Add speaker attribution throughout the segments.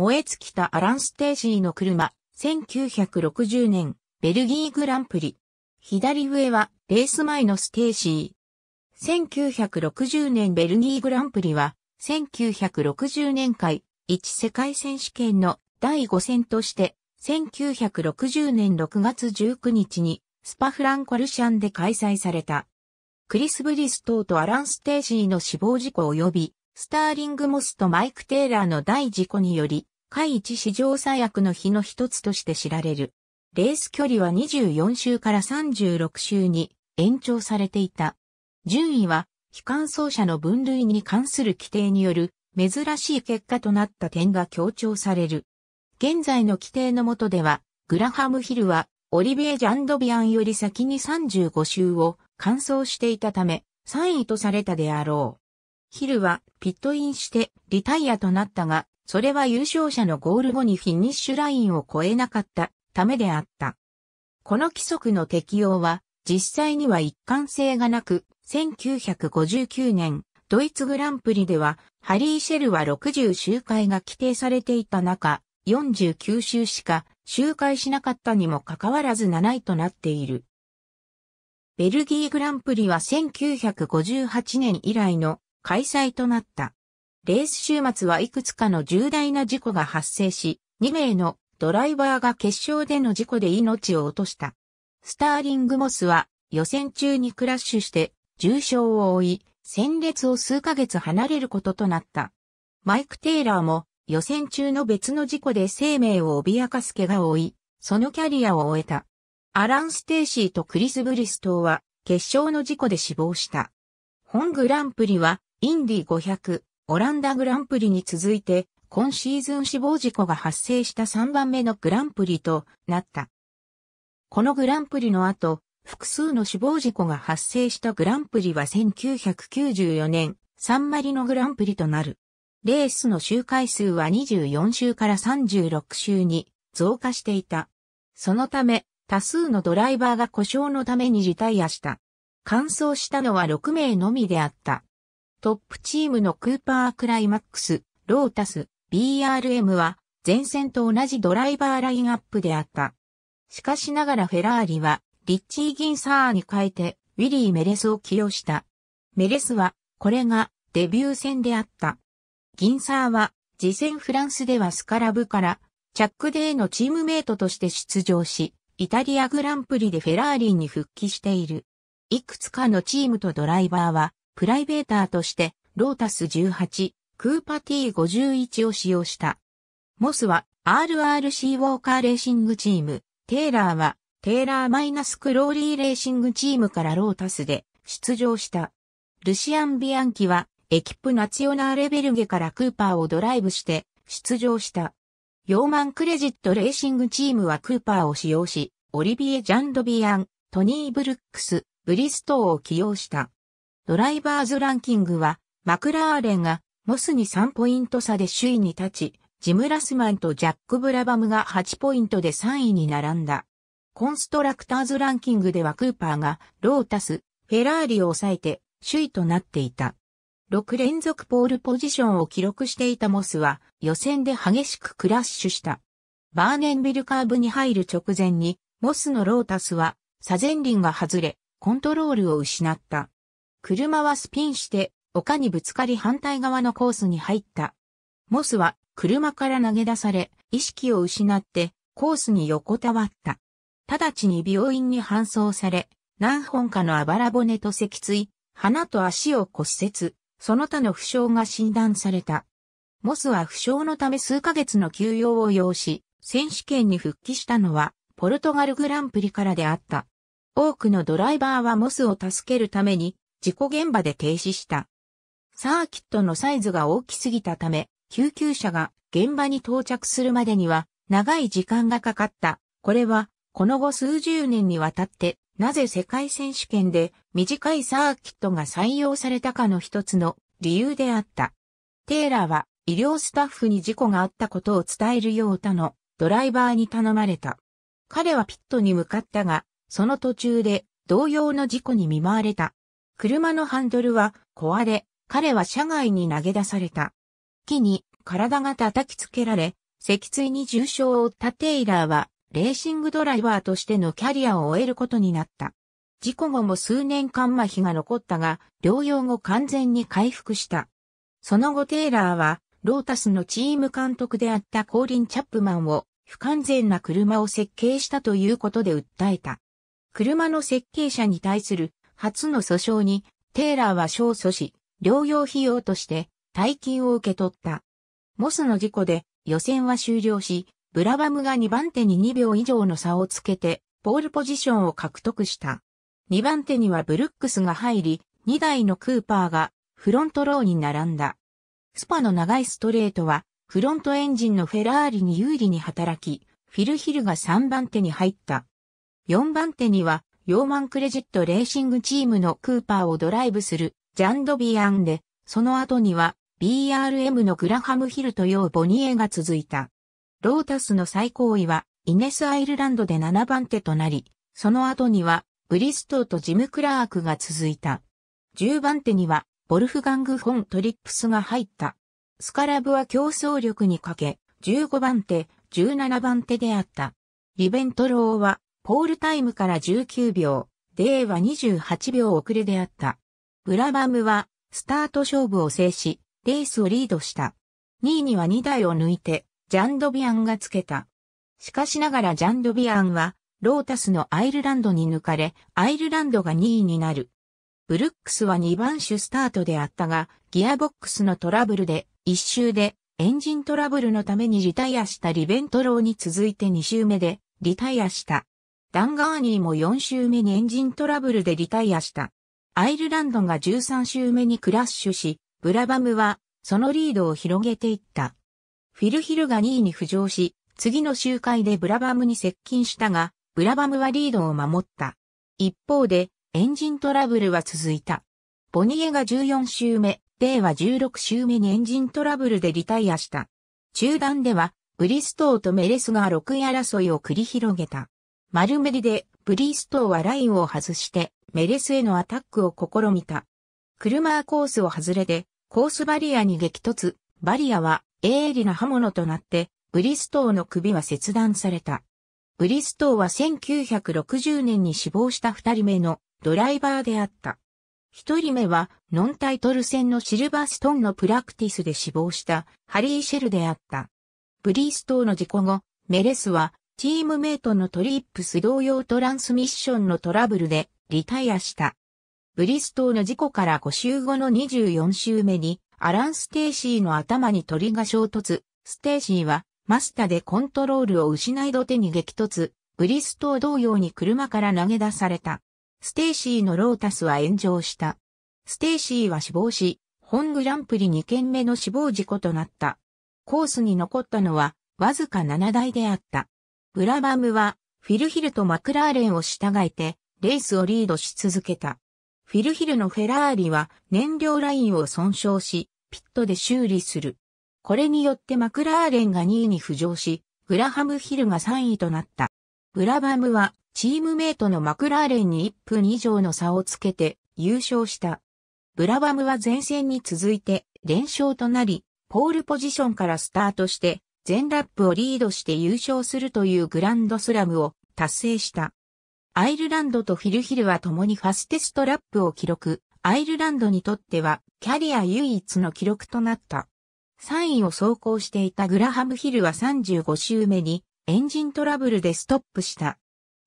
Speaker 1: 燃え尽きたアラン・ステージーの車、1960年、ベルギーグランプリ。左上は、レース前のステージー。1960年ベルギーグランプリは、1960年会、1世界選手権の第5戦として、1960年6月19日に、スパフランコルシャンで開催された。クリス・ブリストーとアラン・ステージーの死亡事故及びスターリングモスとマイク・テイラーの大事故により、海一史上最悪の日の一つとして知られる。レース距離は24周から36周に延長されていた。順位は、非乾走者の分類に関する規定による珍しい結果となった点が強調される。現在の規定の下では、グラハムヒルはオリビエ・ジャンドビアンより先に35周を完走していたため、3位とされたであろう。ヒルはピットインしてリタイアとなったが、それは優勝者のゴール後にフィニッシュラインを越えなかったためであった。この規則の適用は実際には一貫性がなく、1959年ドイツグランプリではハリー・シェルは60周回が規定されていた中、49周しか周回しなかったにもかかわらず7位となっている。ベルギーグランプリは1958年以来の開催となった。レース週末はいくつかの重大な事故が発生し、2名のドライバーが決勝での事故で命を落とした。スターリングモスは予選中にクラッシュして重傷を負い、戦列を数ヶ月離れることとなった。マイク・テイラーも予選中の別の事故で生命を脅かす怪我を負い、そのキャリアを終えた。アラン・ステイシーとクリス・ブリストーは決勝の事故で死亡した。本グランプリはインディ500、オランダグランプリに続いて、今シーズン死亡事故が発生した3番目のグランプリとなった。このグランプリの後、複数の死亡事故が発生したグランプリは1994年、サンマリのグランプリとなる。レースの周回数は24週から36週に増加していた。そのため、多数のドライバーが故障のために辞退やした。完走したのは6名のみであった。トップチームのクーパークライマックス、ロータス、BRM は前線と同じドライバーラインアップであった。しかしながらフェラーリはリッチー・ギンサーに変えてウィリー・メレスを起用した。メレスはこれがデビュー戦であった。ギンサーは次戦フランスではスカラブからチャックデーのチームメイトとして出場し、イタリアグランプリでフェラーリに復帰している。いくつかのチームとドライバーはプライベーターとして、ロータス18、クーパー T51 を使用した。モスは RRC ウォーカーレーシングチーム、テイラーはテイラーマイナスクローリーレーシングチームからロータスで出場した。ルシアン・ビアンキはエキップナチオナーレベルゲからクーパーをドライブして出場した。ヨーマンクレジットレーシングチームはクーパーを使用し、オリビエ・ジャンドビアン、トニー・ブルックス、ブリストーを起用した。ドライバーズランキングは、マクラーレンがモスに3ポイント差で首位に立ち、ジム・ラスマンとジャック・ブラバムが8ポイントで3位に並んだ。コンストラクターズランキングではクーパーがロータス、フェラーリを抑えて首位となっていた。6連続ポールポジションを記録していたモスは予選で激しくクラッシュした。バーネンビルカーブに入る直前にモスのロータスは左前輪が外れコントロールを失った。車はスピンして、丘にぶつかり反対側のコースに入った。モスは車から投げ出され、意識を失ってコースに横たわった。直ちに病院に搬送され、何本かのあばら骨と脊椎、鼻と足を骨折、その他の負傷が診断された。モスは負傷のため数ヶ月の休養を要し、選手権に復帰したのは、ポルトガルグランプリからであった。多くのドライバーはモスを助けるために、事故現場で停止した。サーキットのサイズが大きすぎたため、救急車が現場に到着するまでには長い時間がかかった。これは、この後数十年にわたって、なぜ世界選手権で短いサーキットが採用されたかの一つの理由であった。テーラーは医療スタッフに事故があったことを伝えるよう他のドライバーに頼まれた。彼はピットに向かったが、その途中で同様の事故に見舞われた。車のハンドルは壊れ、彼は車外に投げ出された。木に体が叩きつけられ、脊椎に重傷を負ったテイラーは、レーシングドライバーとしてのキャリアを終えることになった。事故後も数年間麻痺が残ったが、療養後完全に回復した。その後テイラーは、ロータスのチーム監督であったコーリン・チャップマンを、不完全な車を設計したということで訴えた。車の設計者に対する初の訴訟に、テイラーは勝訴し、療養費用として大金を受け取った。モスの事故で予選は終了し、ブラバムが2番手に2秒以上の差をつけて、ポールポジションを獲得した。2番手にはブルックスが入り、2台のクーパーがフロントローに並んだ。スパの長いストレートは、フロントエンジンのフェラーリに有利に働き、フィルヒルが3番手に入った。4番手にはヨーマンクレジットレーシングチームのクーパーをドライブするジャンドビアンで、その後には BRM のグラハムヒルとヨーボニエが続いた。ロータスの最高位はイネス・アイルランドで7番手となり、その後にはブリストーとジム・クラークが続いた。10番手にはボルフガング・フォン・トリップスが入った。スカラブは競争力にかけ、15番手、17番手であった。リベントローはポールタイムから19秒、デーは28秒遅れであった。ブラバムは、スタート勝負を制し、レースをリードした。2位には2台を抜いて、ジャンドビアンがつけた。しかしながらジャンドビアンは、ロータスのアイルランドに抜かれ、アイルランドが2位になる。ブルックスは2番手スタートであったが、ギアボックスのトラブルで、1周で、エンジントラブルのためにリタイアしたリベントローに続いて2周目で、リタイアした。ダン・ガーニーも4周目にエンジントラブルでリタイアした。アイルランドが13周目にクラッシュし、ブラバムはそのリードを広げていった。フィルヒルが2位に浮上し、次の周回でブラバムに接近したが、ブラバムはリードを守った。一方で、エンジントラブルは続いた。ボニエが14周目、デイは16周目にエンジントラブルでリタイアした。中段では、ブリストーとメレスが6位争いを繰り広げた。丸メリでブリーストーはラインを外してメレスへのアタックを試みた。車コースを外れでコースバリアに激突、バリアは鋭利な刃物となってブリストーの首は切断された。ブリストーは1960年に死亡した二人目のドライバーであった。一人目はノンタイトル戦のシルバーストンのプラクティスで死亡したハリー・シェルであった。ブリストーの事故後、メレスはチームメイトのトリップス同様トランスミッションのトラブルでリタイアした。ブリストーの事故から5週後の24週目に、アラン・ステイシーの頭に鳥が衝突。ステイシーは、マスタでコントロールを失い土手に激突。ブリストー同様に車から投げ出された。ステイシーのロータスは炎上した。ステイシーは死亡し、本グランプリ2件目の死亡事故となった。コースに残ったのは、わずか7台であった。ブラバムは、フィルヒルとマクラーレンを従えて、レースをリードし続けた。フィルヒルのフェラーリは燃料ラインを損傷し、ピットで修理する。これによってマクラーレンが2位に浮上し、グラハムヒルが3位となった。ブラバムはチームメイトのマクラーレンに1分以上の差をつけて優勝した。ブラバムは前線に続いて連勝となり、ポールポジションからスタートして全ラップをリードして優勝するというグランドスラムを達成した。アイルランドとフィルヒルは共にファステストラップを記録。アイルランドにとってはキャリア唯一の記録となった。3位を走行していたグラハムヒルは35周目にエンジントラブルでストップした。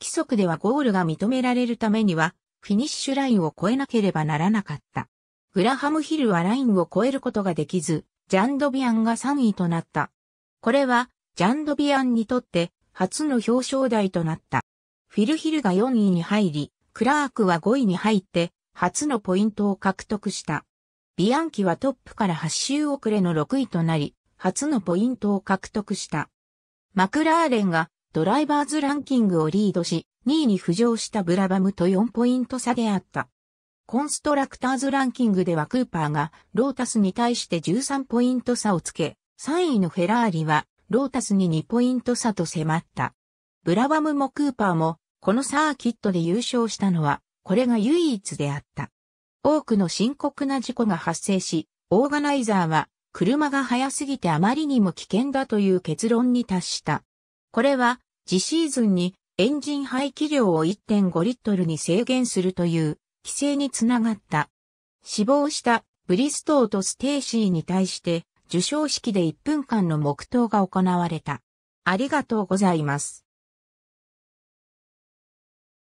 Speaker 1: 規則ではゴールが認められるためにはフィニッシュラインを越えなければならなかった。グラハムヒルはラインを越えることができず、ジャンドビアンが3位となった。これはジャンドビアンにとって初の表彰台となった。フィルヒルが4位に入り、クラークは5位に入って初のポイントを獲得した。ビアンキはトップから8周遅れの6位となり、初のポイントを獲得した。マクラーレンがドライバーズランキングをリードし、2位に浮上したブラバムと4ポイント差であった。コンストラクターズランキングではクーパーがロータスに対して13ポイント差をつけ、3位のフェラーリは、ロータスに2ポイント差と迫った。ブラバムもクーパーも、このサーキットで優勝したのは、これが唯一であった。多くの深刻な事故が発生し、オーガナイザーは、車が速すぎてあまりにも危険だという結論に達した。これは、次シーズンにエンジン排気量を1.5リットルに制限するという規制につながった。死亡したブリストーとステーシーに対して授賞式で1分間の黙祷が行われた。ありがとうございます。